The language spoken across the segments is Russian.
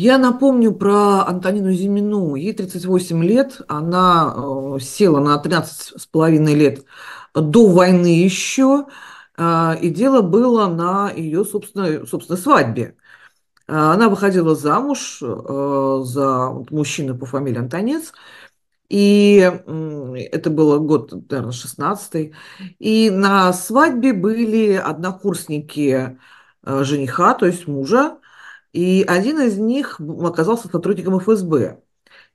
Я напомню про Антонину Зимину. Ей 38 лет, она э, села на 13 с половиной лет до войны еще, э, и дело было на ее собственной, собственной свадьбе. Э, она выходила замуж за мужчину по фамилии Антонец, и это было год, наверное, 16 И на свадьбе были однокурсники жениха, то есть мужа, и один из них оказался сотрудником ФСБ.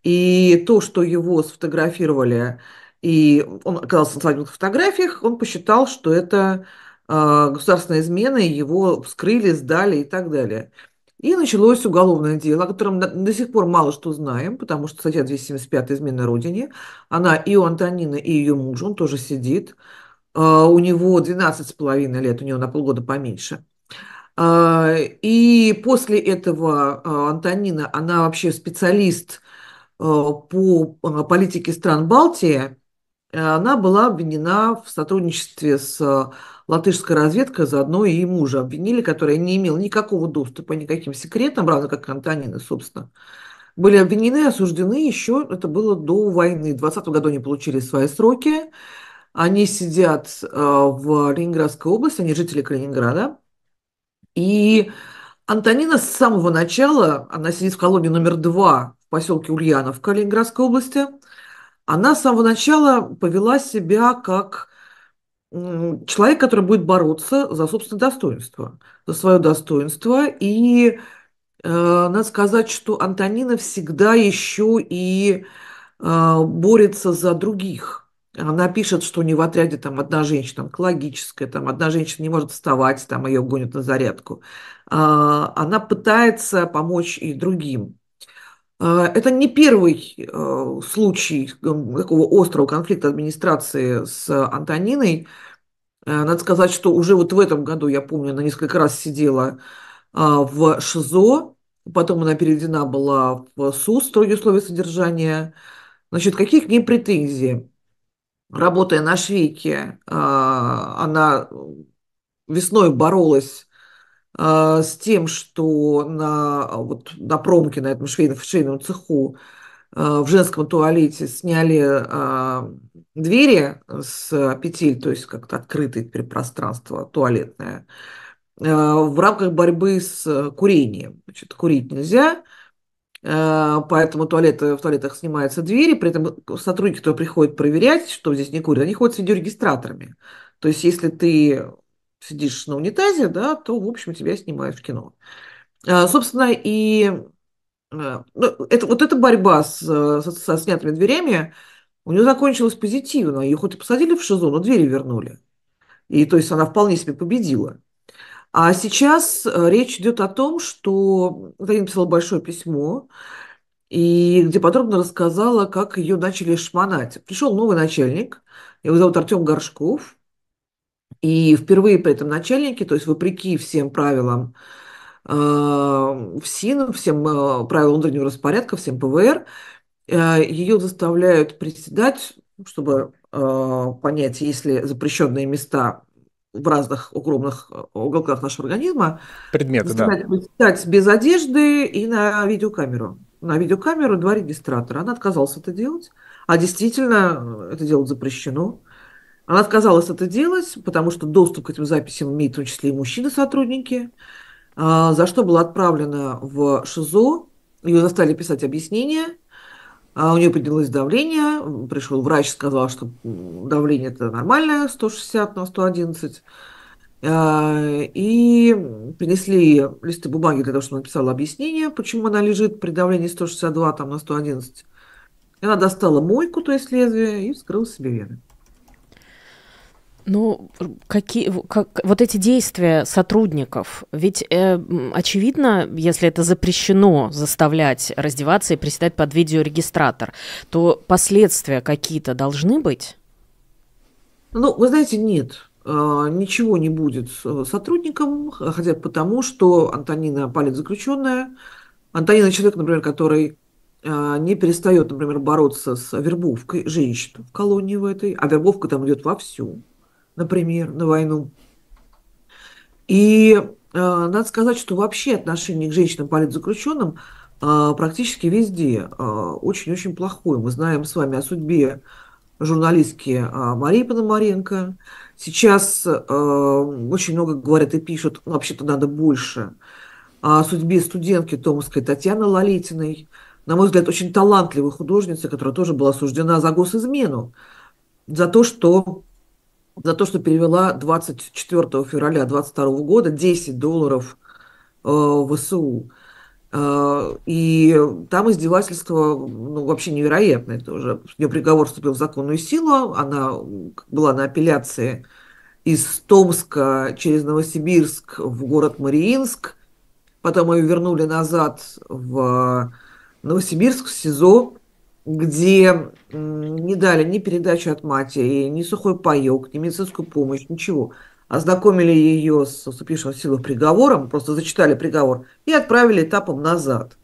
И то, что его сфотографировали, и он оказался на свадебных фотографиях, он посчитал, что это э, государственная измена, и его вскрыли, сдали и так далее. И началось уголовное дело, о котором до, сих пор мало что знаем, потому что статья 275 «Измена Родине», она и у Антонины, и ее мужа, он тоже сидит. А, у него 12,5 лет, у него на полгода поменьше. А, и после этого а, Антонина, она вообще специалист а, по политике стран Балтии, она была обвинена в сотрудничестве с латышской разведкой, заодно и мужа обвинили, который не имел никакого доступа, никаким секретам, равно как Антонина, собственно. Были обвинены, осуждены еще, это было до войны. В 20 году они получили свои сроки. Они сидят в Ленинградской области, они жители Калининграда. И Антонина с самого начала, она сидит в колонии номер два в поселке Ульянов в Калининградской области, она с самого начала повела себя как человек, который будет бороться за собственное достоинство, за свое достоинство. И э, надо сказать, что Антонина всегда еще и э, борется за других она пишет, что у нее в отряде там одна женщина онкологическая, там одна женщина не может вставать, там ее гонят на зарядку. А, она пытается помочь и другим. А, это не первый э, случай эм, такого острого конфликта администрации с Антониной. Э, надо сказать, что уже вот в этом году, я помню, она несколько раз сидела а, в ШИЗО, потом она переведена была в СУС, строгие условия содержания. Значит, какие к ней претензии? работая на швейке, а, она весной боролась а, с тем, что на, вот, на промке, на этом швейном, швейном цеху а, в женском туалете сняли двери с петель, то есть как-то открытое пространство туалетное, в рамках борьбы с курением. Значит, курить нельзя – а, поэтому туалеты, э, в туалетах снимаются двери, при этом сотрудники, которые приходят проверять, что здесь не курят, они ходят с видеорегистраторами. То есть, если ты сидишь на унитазе, да, то, в общем, тебя снимают в кино. А, собственно, и э, ну, это, вот эта борьба с, э, со, со снятыми дверями у нее закончилась позитивно. Ее хоть и посадили в ШИЗО, но двери вернули. И то есть она вполне себе победила. А сейчас э, речь идет о том, что я написала большое письмо, и где подробно рассказала, как ее начали шмонать. Пришел новый начальник, его зовут Артем Горшков, и впервые при этом начальнике, то есть вопреки всем правилам э, ФСИН, всем э, правилам внутреннего распорядка, всем ПВР, э, ее заставляют приседать, чтобы э, понять, есть ли запрещенные места в разных огромных э, уголках нашего организма. Предметы, выставлять, да. Выставлять без одежды и на видеокамеру. На видеокамеру два регистратора. Она отказалась это делать. А действительно, э, это делать запрещено. Она отказалась это делать, потому что доступ к этим записям имеют в том числе и мужчины-сотрудники, а, за что была отправлена в ШИЗО. Ее заставили писать объяснение – а У нее поднялось давление, пришел врач, сказал, что давление это нормальное, 160 на 111. А, и принесли листы бумаги для того, чтобы написала объяснение, почему она лежит при давлении 162 там, на 111. И она достала мойку, то есть лезвие, и вскрыла себе вены. Ну, какие, как, вот эти действия сотрудников, ведь э, очевидно, если это запрещено заставлять раздеваться и приседать под видеорегистратор, то последствия какие-то должны быть? Ну, вы знаете, нет э, ничего не будет э, сотрудникам, хотя потому, что Антонина палец заключенная. Антонина человек, например, который э, не перестает, например, бороться с вербовкой женщин в колонии в этой, а вербовка там идет вовсю например, на войну. И э, надо сказать, что вообще отношение к женщинам-политзаключенным э, практически везде э, очень-очень плохое. Мы знаем с вами о судьбе журналистки э, Марии Пономаренко. Сейчас э, очень много говорят и пишут, ну, вообще-то надо больше, о судьбе студентки Томской Татьяны Лолитиной, на мой взгляд, очень талантливой художницы, которая тоже была осуждена за госизмену, за то, что за то, что перевела 24 февраля 2022 года 10 долларов э, в СУ. Э, и там издевательство ну, вообще невероятное тоже. Ее приговор вступил в законную силу, она была на апелляции из Томска через Новосибирск в город Мариинск, потом ее вернули назад в Новосибирск, в СИЗО, где не дали ни передачу от матери, ни сухой паек, ни медицинскую помощь, ничего. Ознакомили ее с вступившим в силу приговором, просто зачитали приговор, и отправили этапом назад,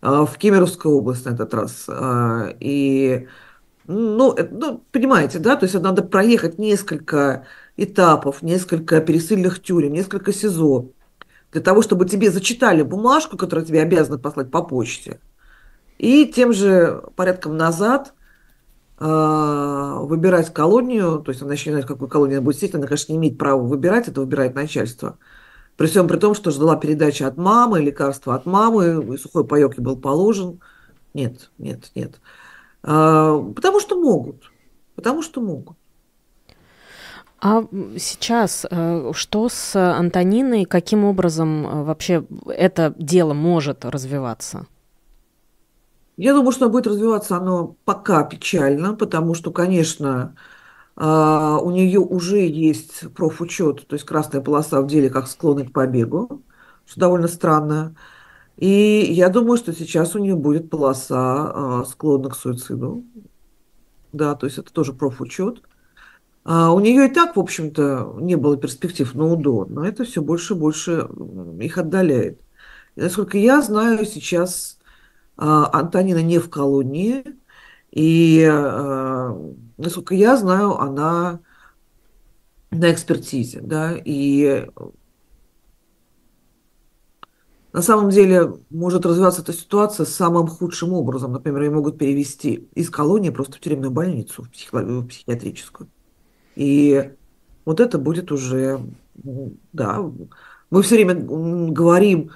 а, в Кемеровскую область на этот раз. А, и, ну, э, ну, понимаете, да, то есть надо проехать несколько этапов, несколько пересыльных тюрем, несколько СИЗО, для того, чтобы тебе зачитали бумажку, которую тебе обязаны послать по почте – и тем же порядком назад а, выбирать колонию, то есть она еще не знает, в какой она будет сидеть, она, конечно, не имеет права выбирать, это выбирает начальство. При всем при том, что ждала передачи от мамы, лекарства от мамы, и сухой паек ей был положен. Нет, нет, нет. А, потому что могут. Потому что могут. А сейчас э, что с Антониной? Каким образом э, вообще это дело может развиваться? Я думаю, что будет развиваться оно пока печально, потому что, конечно, а, у нее уже есть профучет, то есть красная полоса в деле, как склонны к побегу, что довольно странно. И я думаю, что сейчас у нее будет полоса а, склонна к суициду. Да, то есть это тоже профучет. А у нее и так, в общем-то, не было перспектив на УДО, но это все больше и больше их отдаляет. И, насколько я знаю, сейчас а, Антонина не в колонии, и, э, насколько я знаю, она на экспертизе, да, и на самом деле может развиваться эта ситуация самым худшим образом. Например, ее могут перевести из колонии просто в тюремную больницу, в, психи... в психиатрическую. И вот это будет уже, да, мы все время говорим,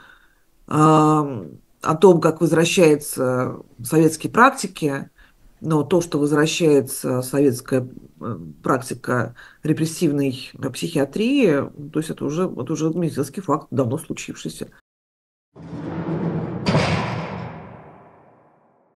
о том, как возвращается советские практики, но то, что возвращается советская э, практика репрессивной психиатрии, то есть это уже, это уже медицинский факт, давно случившийся.